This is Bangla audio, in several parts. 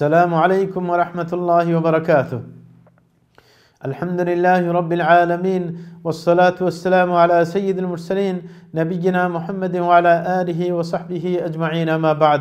السلام عليكم ورحمة الله وبركاته الحمد لله رب العالمين والصلاة والسلام على سيد المرسلين نبينا محمد وعلى آله وصحبه أجمعين ما بعد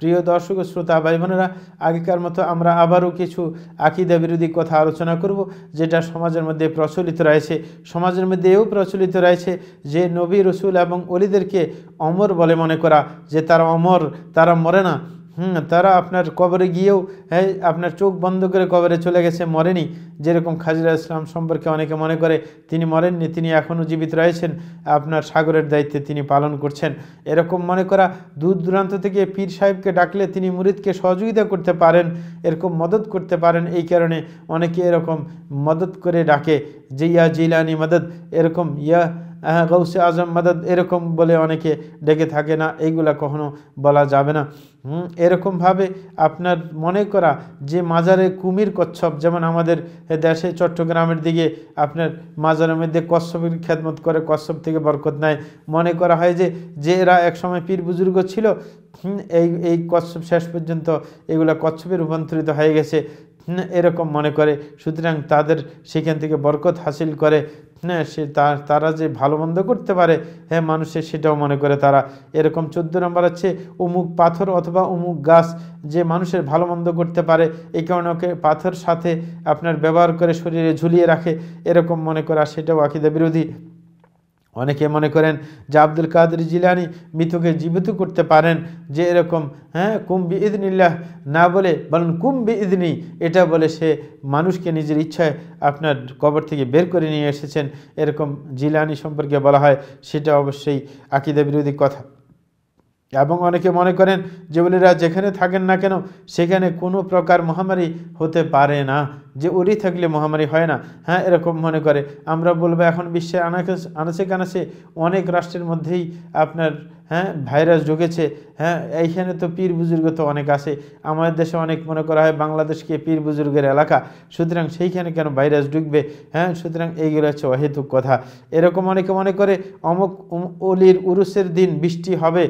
প্রিয় দর্শক শ্রোতা ভাই বোনেরা আগেকার মতো আমরা আবারও কিছু আকিদা বিরোধী কথা আলোচনা করব যেটা সমাজের মধ্যে প্রচলিত রয়েছে সমাজের মধ্যে এও প্রচলিত রয়েছে যে নবী রসুল এবং অলিদেরকে অমর বলে মনে করা যে তারা অমর তারা মরে না হুম তারা আপনার কবরে গিয়েও হ্যাঁ আপনার চোখ বন্ধ করে কবরে চলে গেছে মরেনি যেরকম খাজিরা ইসলাম সম্পর্কে অনেকে মনে করে তিনি মরেননি তিনি এখনও জীবিত রয়েছেন আপনার সাগরের দায়িত্বে তিনি পালন করছেন এরকম মনে করা দূর দূরান্ত থেকে পীর সাহেবকে ডাকলে তিনি মুরিদকে সহযোগিতা করতে পারেন এরকম মদত করতে পারেন এই কারণে অনেকে এরকম মদত করে ডাকে যে ইয়া জিলানি মদত এরকম ইয়া হ্যাঁ, গৌসে আজম মাদাদ এরকম বলে অনেকে ডেকে থাকে না এইগুলা কখনো বলা যাবে না এরকমভাবে আপনার মনে করা যে মাজারে কুমির কচ্ছপ যেমন আমাদের দেশে চট্টগ্রামের দিকে আপনার মাজারের মধ্যে কচ্ছপের খেদমত করে কচ্ছপ থেকে বরকত নেয় মনে করা হয় যে যে এরা একসময় পীর বুজুর্গ ছিল এই এই কচ্ছপ শেষ পর্যন্ত এগুলা কচ্ছপে রূপান্তরিত হয়ে গেছে এরকম মনে করে সুতরাং তাদের সেখান থেকে বরকত হাসিল করে হ্যাঁ সে তারা যে ভালো মন্দ করতে পারে হ্যাঁ মানুষের সেটাও মনে করে তারা এরকম চোদ্দ নম্বর আছে অমুক পাথর অথবা অমুক গাছ যে মানুষের ভালো মন্দ করতে পারে এই কারণে ওকে পাথর সাথে আপনার ব্যবহার করে শরীরে ঝুলিয়ে রাখে এরকম মনে করা সেটাও আকিদা বিরোধী অনেকে মনে করেন যে আব্দুল কাদের জিলানি মৃতকে জীবিত করতে পারেন যে এরকম হ্যাঁ কুম্বি ইদনিল্লাহ না বলে বলেন কুম্বি ইদনি এটা বলে সে মানুষকে নিজের ইচ্ছায় আপনার কবর থেকে বের করে নিয়ে এসেছেন এরকম জিলানি সম্পর্কে বলা হয় সেটা অবশ্যই আকিদা বিরোধী কথা এবং অনেকে মনে করেন যে উলিরা যেখানে থাকেন না কেন সেখানে কোনো প্রকার মহামারী হতে পারে না যে উলি থাকলে মহামারী হয় না হ্যাঁ এরকম মনে করে আমরা বলবো এখন বিশ্বে আনাকে আনাচে কানাচে অনেক রাষ্ট্রের মধ্যেই আপনার হ্যাঁ ভাইরাস ঢুকেছে হ্যাঁ এইখানে তো পীর বুজুর্গ তো অনেক আছে আমাদের দেশে অনেক মনে করা হয় বাংলাদেশকে পীর বুজুর্গের এলাকা সুতরাং সেইখানে কেন ভাইরাস ঢুকবে হ্যাঁ সুতরাং এইগুলো হচ্ছে অহেতুক কথা এরকম অনেকে মনে করে অমুক ওলির উরুসের দিন বৃষ্টি হবে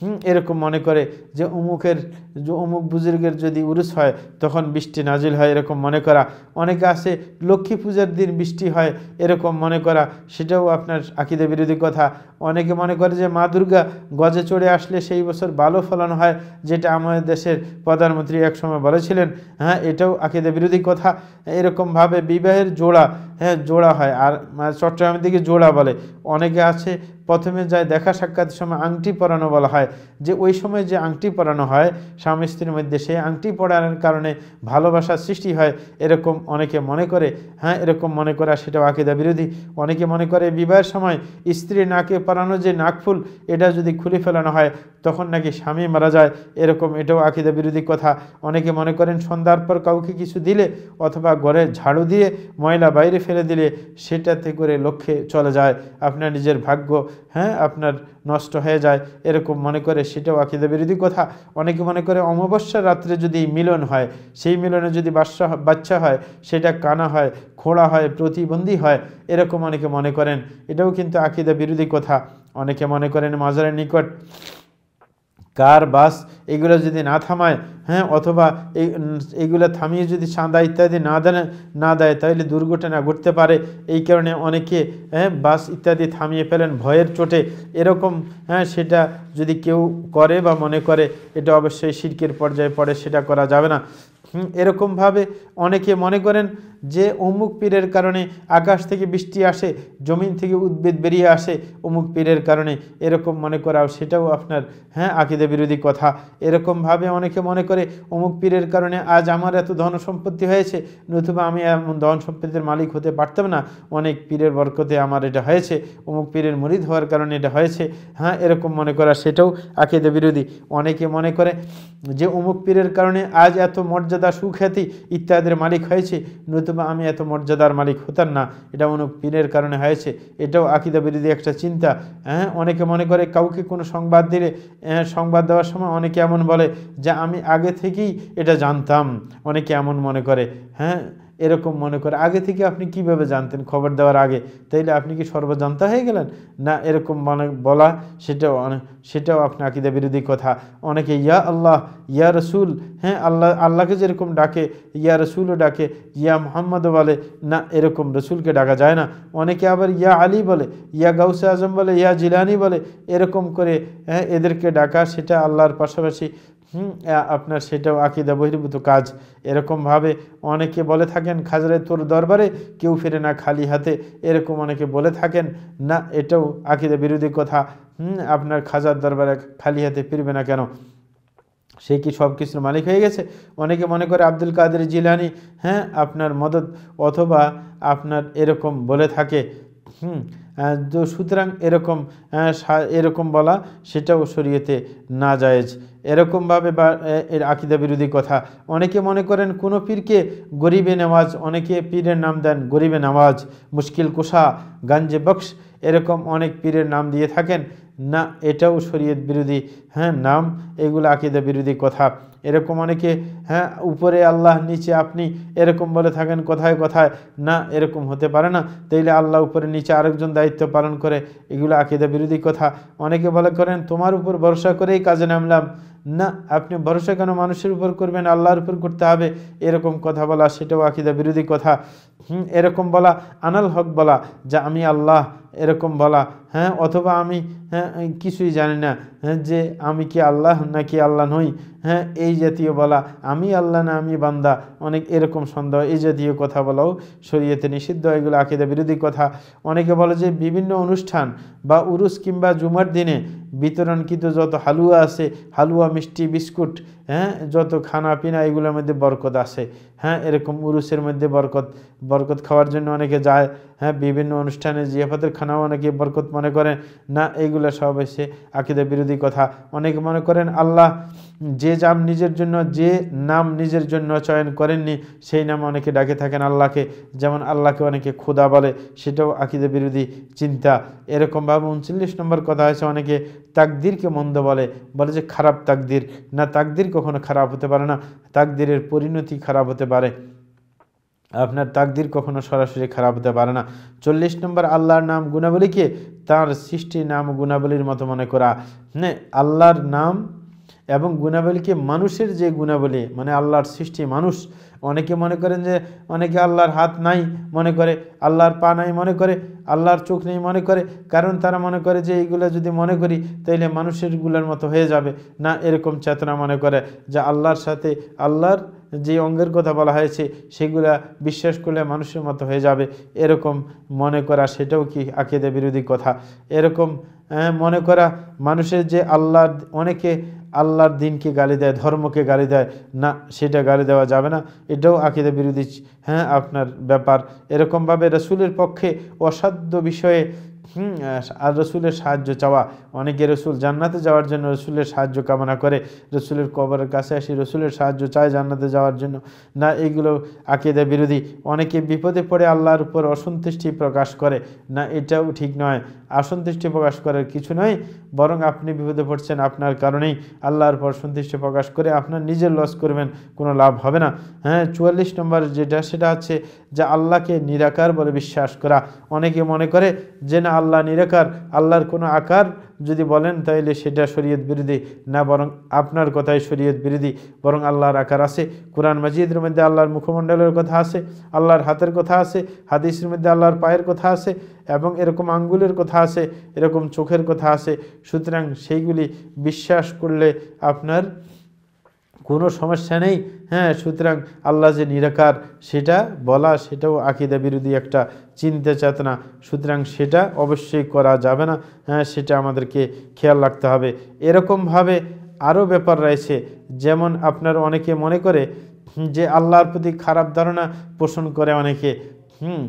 হুম এরকম মনে করে যে অমুকের যে অমুক বুজুর্গের যদি উরুস হয় তখন বৃষ্টি নাজিল হয় এরকম মনে করা অনেকে আছে লক্ষ্মী পূজার দিন বৃষ্টি হয় এরকম মনে করা সেটাও আপনার আকিদে বিরোধী কথা অনেকে মনে করে যে মা দুর্গা গজে চড়ে আসলে সেই বছর ভালো ফলন হয় যেটা আমাদের দেশের প্রধানমন্ত্রী একসময় বলেছিলেন হ্যাঁ এটাও আকিদে বিরোধী কথা এরকমভাবে বিবাহের জোড়া হ্যাঁ জোড়া হয় আর মানে চট্টগ্রামের দিকে জোড়া বলে অনেকে আছে প্রথমে যায় দেখা সাক্ষাতের সময় আংটি পরানো বলা হয় যে ওই সময় যে আংটি পরানো হয় স্বামী স্ত্রীর মধ্যে সেই আংটি পরানোর কারণে ভালোবাসার সৃষ্টি হয় এরকম অনেকে মনে করে হ্যাঁ এরকম মনে করা সেটাও আকিদা বিরোধী অনেকে মনে করে বিবাহের সময় স্ত্রী নাকে পরানো যে নাকফুল এটা যদি খুলে ফেলানো হয় তখন নাকি স্বামী মারা যায় এরকম এটাও আকিদা বিরোধী কথা অনেকে মনে করেন সন্ধ্যার পর কাউকে কিছু দিলে অথবা ঘরে ঝাড়ু দিয়ে ময়লা বাইরে ফেলে দিলে সেটাতে করে লক্ষ্যে চলে যায় আপনার নিজের ভাগ্য হ্যাঁ আপনার নষ্ট হয়ে যায় এরকম মনে করে সেটাও আকিদে বিরোধী কথা অনেকে মনে করে অমাবস্যার রাত্রে যদি মিলন হয় সেই মিলনে যদি বাচ্চা বাচ্চা হয় সেটা কানা হয় খোড়া হয় প্রতিবন্ধী হয় এরকম অনেকে মনে করেন এটাও কিন্তু আকিদা বিরোধী কথা অনেকে মনে করেন মাজারের নিকট কার বাস এগুলো যদি না থামায় হ্যাঁ অথবা এগুলো থামিয়ে যদি সাঁদা ইত্যাদি না দেন না দেয় তাহলে দুর্ঘটনা ঘটতে পারে এই কারণে অনেকে হ্যাঁ বাস ইত্যাদি থামিয়ে ফেলেন ভয়ের চোটে এরকম হ্যাঁ সেটা যদি কেউ করে বা মনে করে এটা অবশ্যই শিল্পের পর্যায়ে পড়ে সেটা করা যাবে না এরকমভাবে অনেকে মনে করেন যে অমুক পীরের কারণে আকাশ থেকে বৃষ্টি আসে জমিন থেকে উদ্ভিদ বেরিয়ে আসে অমুক পীরের কারণে এরকম মনে করাও সেটাও আপনার হ্যাঁ আকিদে বিরোধী কথা এরকমভাবে অনেকে মনে করে অমুক পীরের কারণে আজ আমার এত ধন সম্পত্তি হয়েছে নতুবা আমি এমন ধন সম্পত্তির মালিক হতে পারতাম না অনেক পীরের বরকতে আমার এটা হয়েছে অমুক পীরের মরিদ হওয়ার কারণে এটা হয়েছে হ্যাঁ এরকম মনে করা সেটাও আকিদে বিরোধী অনেকে মনে করে যে অমুক পীরের কারণে আজ এত মর্যাদা মর্যাদা সুখ্যাতি ইত্যাদির মালিক হয়েছে নতুবা আমি এত মর্যাদার মালিক হতাম না এটা অনুক পীরের কারণে হয়েছে এটাও আকিদা বিরোধী একটা চিন্তা হ্যাঁ অনেকে মনে করে কাউকে কোনো সংবাদ দিলে হ্যাঁ, সংবাদ দেওয়ার সময় অনেকে এমন বলে যে আমি আগে থেকেই এটা জানতাম অনেকে এমন মনে করে হ্যাঁ এরকম মনে করে আগে থেকে আপনি কিভাবে জানতেন খবর দেওয়ার আগে তাইলে আপনি কি সর্বজানতা হয়ে গেলেন না এরকম মানে বলা সেটাও সেটাও আপনি আকিদা বিরোধী কথা অনেকে ইয়া আল্লাহ ইয়া রসুল হ্যাঁ আল্লাহ আল্লাহকে যেরকম ডাকে ইয়া রসুলও ডাকে ইয়া মোহাম্মদও বলে না এরকম রসুলকে ডাকা যায় না অনেকে আবার ইয়া আলী বলে ইয়া গাউসে আজম বলে ইয়া জিলানি বলে এরকম করে হ্যাঁ এদেরকে ডাকা সেটা আল্লাহর পাশাপাশি হুম আপনার সেটাও আকিদা বহির্ভূত কাজ এরকমভাবে অনেকে বলে থাকেন খাজরে তোর দরবারে কেউ ফিরে না খালি হাতে এরকম অনেকে বলে থাকেন না এটাও আকিদা বিরোধী কথা হুম আপনার খাজার দরবারে খালি হাতে ফিরবে না কেন সে কি সব কিছুর মালিক হয়ে গেছে অনেকে মনে করে আব্দুল কাদের জিলানি হ্যাঁ আপনার মদত অথবা আপনার এরকম বলে থাকে হুম তো সুতরাং এরকম এরকম বলা সেটাও শরীয়তে না জায়েজ এরকমভাবে বা এর আকিদা বিরোধী কথা অনেকে মনে করেন কোনো পীরকে গরিবে নামাজ অনেকে পীরের নাম দেন গরিবে নামাজ মুশকিল কুষা গাঞ্জে বক্স এরকম অনেক পীরের নাম দিয়ে থাকেন না এটাও শরীয়ত বিরোধী হ্যাঁ নাম এগুলো আকিদা বিরোধী কথা এরকম অনেকে হ্যাঁ উপরে আল্লাহ নিচে আপনি এরকম বলে থাকেন কথায় কথায় না এরকম হতে পারে না তাইলে আল্লাহ উপরে নিচে আরেকজন দায়িত্ব পালন করে এগুলো আকিদা বিরোধী কথা অনেকে বলে করেন তোমার উপর ভরসা করেই কাজে নামলাম না আপনি ভরসা কেন মানুষের উপর করবেন আল্লাহর উপর করতে হবে এরকম কথা বলা সেটাও আকিদা বিরোধী কথা এরকম বলা আনাল হক বলা যা আমি আল্লাহ এরকম বলা হ্যাঁ অথবা আমি হ্যাঁ কিছুই জানি না হ্যাঁ যে আমি কি আল্লাহ নাকি আল্লাহ নই হ্যাঁ এই জাতীয় বলা আমি আল্লাহ না আমি বান্দা অনেক এরকম সন্দেহ এই জাতীয় কথা বলাও শরীয়তে নিষিদ্ধ এগুলো আকিদা বিরোধী কথা অনেকে বলে যে বিভিন্ন অনুষ্ঠান বা উরুস কিংবা জুমার দিনে বিতরণকৃত যত হালুয়া আছে হালুয়া মিষ্টি বিস্কুট হ্যাঁ যত খানা পিনা এগুলোর মধ্যে বরকত আছে হ্যাঁ এরকম উরুসের মধ্যে বরকত বরকত খাওয়ার জন্য অনেকে যায় হ্যাঁ বিভিন্ন অনুষ্ঠানে জিয়াফাতের খানাও অনেকে বরকত মনে করেন না এইগুলো সব এসে আকিদা বিরোধী কথা অনেকে মনে করেন আল্লাহ যে জাম নিজের জন্য যে নাম নিজের জন্য চয়ন করেননি সেই নাম অনেকে ডাকে থাকেন আল্লাহকে যেমন আল্লাহকে অনেকে খোদা বলে সেটাও আকিদা বিরোধী চিন্তা এরকমভাবে উনচল্লিশ নম্বর কথা হয়েছে অনেকে তাকদিরকে মন্দ বলে বলে যে খারাপ তাকদির না তাকদির কখনো খারাপ হতে পারে না তাকদিরের পরিণতি খারাপ হতে পারে আপনার তাকদির কখনো সরাসরি খারাপ হতে পারে না চল্লিশ নম্বর আল্লাহর নাম গুণাবলীকে তার সৃষ্টি নাম গুণাবলীর মতো মনে করা হ্যাঁ আল্লাহর নাম এবং গুণাবলীকে মানুষের যে গুণাবলী মানে আল্লাহর সৃষ্টি মানুষ অনেকে মনে করেন যে অনেকে আল্লাহর হাত নাই মনে করে আল্লাহর পা নাই মনে করে আল্লাহর চোখ নেই মনে করে কারণ তারা মনে করে যে এইগুলো যদি মনে করি তাইলে মানুষেরগুলোর মতো হয়ে যাবে না এরকম চেতনা মনে করে যা আল্লাহর সাথে আল্লাহর যে অঙ্গের কথা বলা হয়েছে সেগুলা বিশ্বাস করলে মানুষের মতো হয়ে যাবে এরকম মনে করা সেটাও কি আকেদে বিরোধী কথা এরকম হ্যাঁ, মনে করা মানুষের যে আল্লাহ অনেকে আল্লাহর দিনকে গালি দেয় ধর্মকে গালি দেয় না সেটা গালি দেওয়া যাবে না এটাও আকিদা বিরোধী হ্যাঁ আপনার ব্যাপার এরকমভাবে রসুলের পক্ষে অসাধ্য বিষয়ে হুম আর রসুলের সাহায্য চাওয়া অনেকে রসুল জান্নাতে যাওয়ার জন্য রসুলের সাহায্য কামনা করে রসুলের কবরের কাছে আসি রসুলের সাহায্য চায় জান্নাতে যাওয়ার জন্য না এগুলো আকেদা বিরোধী অনেকে বিপদে পড়ে আল্লাহর উপর অসন্তুষ্টি প্রকাশ করে না এটাও ঠিক নয় অসন্তুষ্টি প্রকাশ করার কিছু নয় বরং আপনি বিপদে পড়ছেন আপনার কারণেই আল্লাহর উপর অসন্তুষ্টি প্রকাশ করে আপনার নিজের লস করবেন কোনো লাভ হবে না হ্যাঁ চুয়াল্লিশ নম্বর যেটা সেটা আছে যে আল্লাহকে নিরাকার বলে বিশ্বাস করা অনেকে মনে করে যে না আল্লাহ নিরাকার আল্লাহর কোনো আকার যদি বলেন তাহলে সেটা শরীয়ত বিরোধী না বরং আপনার কথাই শরীয়ত বিরোধী বরং আল্লাহর আকার আছে কোরআন মাজিদের মধ্যে আল্লাহর মুখমণ্ডলের কথা আছে আল্লাহর হাতের কথা আছে হাদিসের মধ্যে আল্লাহর পায়ের কথা আছে এবং এরকম আঙ্গুলের কথা আছে এরকম চোখের কথা আছে সুতরাং সেইগুলি বিশ্বাস করলে আপনার কোনো সমস্যা নেই হ্যাঁ সুতরাং আল্লাহ যে নিরাকার সেটা বলা সেটাও আকিদা বিরোধী একটা চিন্তা চেতনা সুতরাং সেটা অবশ্যই করা যাবে না হ্যাঁ সেটা আমাদেরকে খেয়াল রাখতে হবে এরকমভাবে আরও ব্যাপার রয়েছে যেমন আপনার অনেকে মনে করে যে আল্লাহর প্রতি খারাপ ধারণা পোষণ করে অনেকে হুম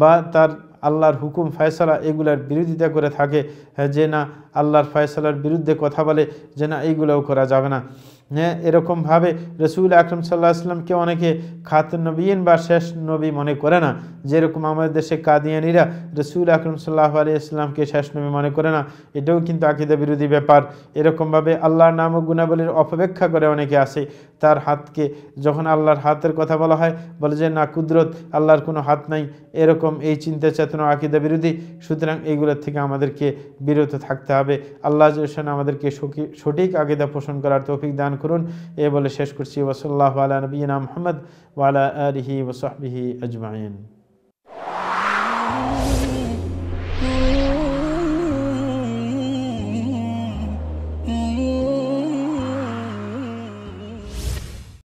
বা তার আল্লাহর হুকুম ফয়সলা এগুলার বিরোধিতা করে থাকে হ্যাঁ, যে না আল্লাহর ফয়সলার বিরুদ্ধে কথা বলে যে না এইগুলোও করা যাবে না হ্যাঁ এরকমভাবে রসুল আকরম সাল্লাহ আসলামকে অনেকে খাতনবীন বা শেষ নবী মনে করে না যেরকম আমাদের দেশে কাদিয়ানিরা রসুল আকরম সাল্লাহ আলী ইসলামকে শেষ নবী মনে করে না এটাও কিন্তু আকিদা বিরোধী ব্যাপার এরকমভাবে আল্লাহর নাম ও গুণাবলীর অপব্যাখ্যা করে অনেকে আসে তার হাতকে যখন আল্লাহর হাতের কথা বলা হয় বলে যে না কুদরত আল্লাহর কোনো হাত নাই এরকম এই চিন্তা চেতনা আকিদা বিরোধী সুতরাং এইগুলোর থেকে আমাদেরকে বিরত থাকতে হবে আল্লাহ আমাদেরকে সঠিক আকিদা পোষণ করার তৌফিক দান করুন এ বলে শেষ করছি ওসল্লাহ আলা নবীনা মোহাম্মদ ওয়ালা আলহি ওসহবিহি আজমাইন